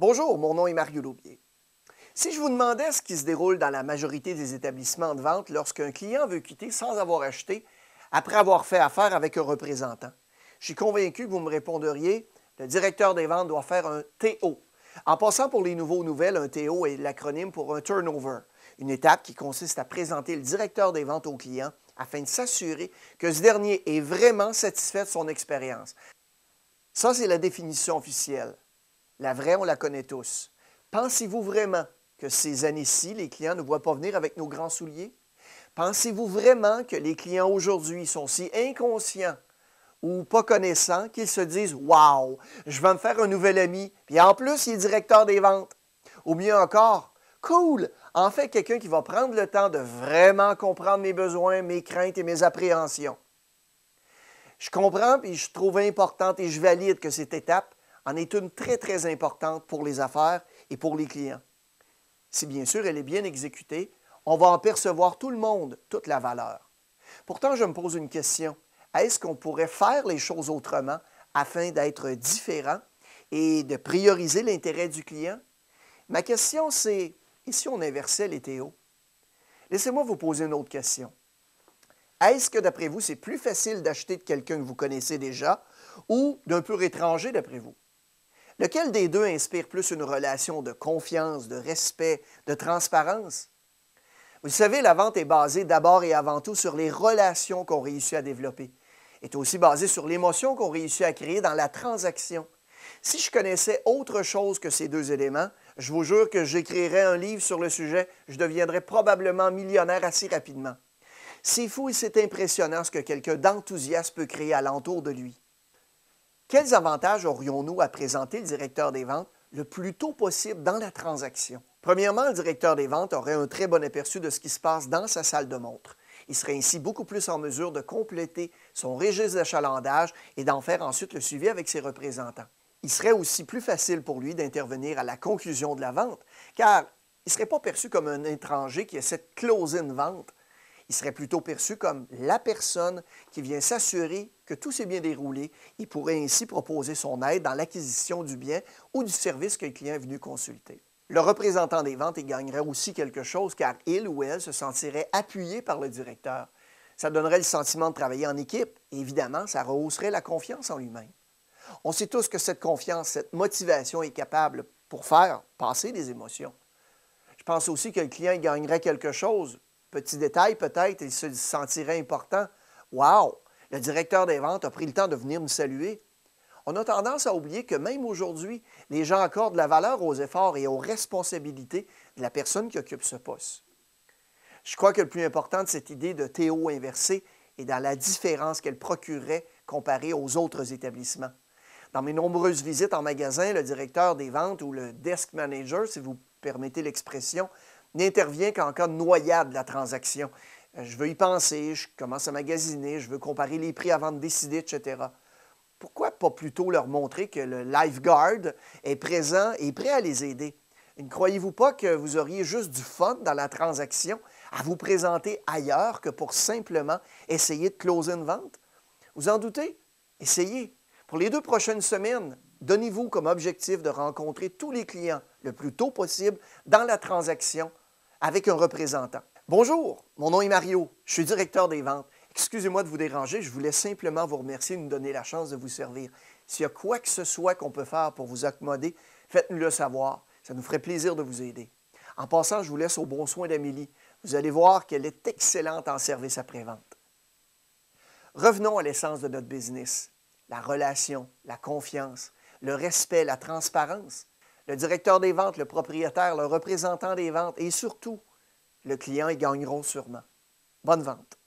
Bonjour, mon nom est Mario Laubier. Si je vous demandais ce qui se déroule dans la majorité des établissements de vente lorsqu'un client veut quitter sans avoir acheté, après avoir fait affaire avec un représentant, je suis convaincu que vous me répondriez le directeur des ventes doit faire un TO. En passant pour les nouveaux nouvelles, un TO est l'acronyme pour un turnover, une étape qui consiste à présenter le directeur des ventes au client afin de s'assurer que ce dernier est vraiment satisfait de son expérience. Ça, c'est la définition officielle. La vraie, on la connaît tous. Pensez-vous vraiment que ces années-ci, les clients ne voient pas venir avec nos grands souliers? Pensez-vous vraiment que les clients aujourd'hui sont si inconscients ou pas connaissants qu'ils se disent Waouh, je vais me faire un nouvel ami, puis en plus, il est directeur des ventes. Ou mieux encore, cool, en fait, quelqu'un qui va prendre le temps de vraiment comprendre mes besoins, mes craintes et mes appréhensions. Je comprends, puis je trouve importante et je valide que cette étape en est une très, très importante pour les affaires et pour les clients. Si bien sûr elle est bien exécutée, on va en percevoir tout le monde, toute la valeur. Pourtant, je me pose une question. Est-ce qu'on pourrait faire les choses autrement afin d'être différent et de prioriser l'intérêt du client? Ma question, c'est, et si on inversait les théos? Laissez-moi vous poser une autre question. Est-ce que, d'après vous, c'est plus facile d'acheter de quelqu'un que vous connaissez déjà ou d'un pur étranger, d'après vous? Lequel des deux inspire plus une relation de confiance, de respect, de transparence? Vous savez, la vente est basée d'abord et avant tout sur les relations qu'on réussit à développer. Elle est aussi basée sur l'émotion qu'on réussit à créer dans la transaction. Si je connaissais autre chose que ces deux éléments, je vous jure que j'écrirais un livre sur le sujet, je deviendrais probablement millionnaire assez rapidement. C'est fou et c'est impressionnant ce que quelqu'un d'enthousiaste peut créer alentour de lui. Quels avantages aurions-nous à présenter le directeur des ventes le plus tôt possible dans la transaction? Premièrement, le directeur des ventes aurait un très bon aperçu de ce qui se passe dans sa salle de montre. Il serait ainsi beaucoup plus en mesure de compléter son registre d'achalandage et d'en faire ensuite le suivi avec ses représentants. Il serait aussi plus facile pour lui d'intervenir à la conclusion de la vente, car il ne serait pas perçu comme un étranger qui essaie de closer une vente, il serait plutôt perçu comme la personne qui vient s'assurer que tout s'est bien déroulé. Il pourrait ainsi proposer son aide dans l'acquisition du bien ou du service que le client est venu consulter. Le représentant des ventes y gagnerait aussi quelque chose car il ou elle se sentirait appuyé par le directeur. Ça donnerait le sentiment de travailler en équipe et évidemment, ça rehausserait la confiance en lui-même. On sait tous que cette confiance, cette motivation est capable pour faire passer des émotions. Je pense aussi que le client gagnerait quelque chose Petit détail peut-être, il se sentirait important. Wow! Le directeur des ventes a pris le temps de venir me saluer. On a tendance à oublier que même aujourd'hui, les gens accordent la valeur aux efforts et aux responsabilités de la personne qui occupe ce poste. Je crois que le plus important de cette idée de Théo inversé est dans la différence qu'elle procurait comparée aux autres établissements. Dans mes nombreuses visites en magasin, le directeur des ventes ou le desk manager, si vous permettez l'expression, n'intervient qu'en cas de noyade de la transaction. Euh, je veux y penser, je commence à magasiner, je veux comparer les prix avant de décider, etc. Pourquoi pas plutôt leur montrer que le lifeguard est présent et prêt à les aider? Ne croyez-vous pas que vous auriez juste du fun dans la transaction à vous présenter ailleurs que pour simplement essayer de closer une vente? Vous en doutez? Essayez. Pour les deux prochaines semaines, donnez-vous comme objectif de rencontrer tous les clients le plus tôt possible dans la transaction avec un représentant. Bonjour, mon nom est Mario, je suis directeur des ventes. Excusez-moi de vous déranger, je voulais simplement vous remercier de nous donner la chance de vous servir. S'il y a quoi que ce soit qu'on peut faire pour vous accommoder, faites-nous le savoir. Ça nous ferait plaisir de vous aider. En passant, je vous laisse au bon soin d'Amélie. Vous allez voir qu'elle est excellente en service après-vente. Revenons à l'essence de notre business. La relation, la confiance, le respect, la transparence, le directeur des ventes, le propriétaire, le représentant des ventes et surtout le client y gagneront sûrement. Bonne vente.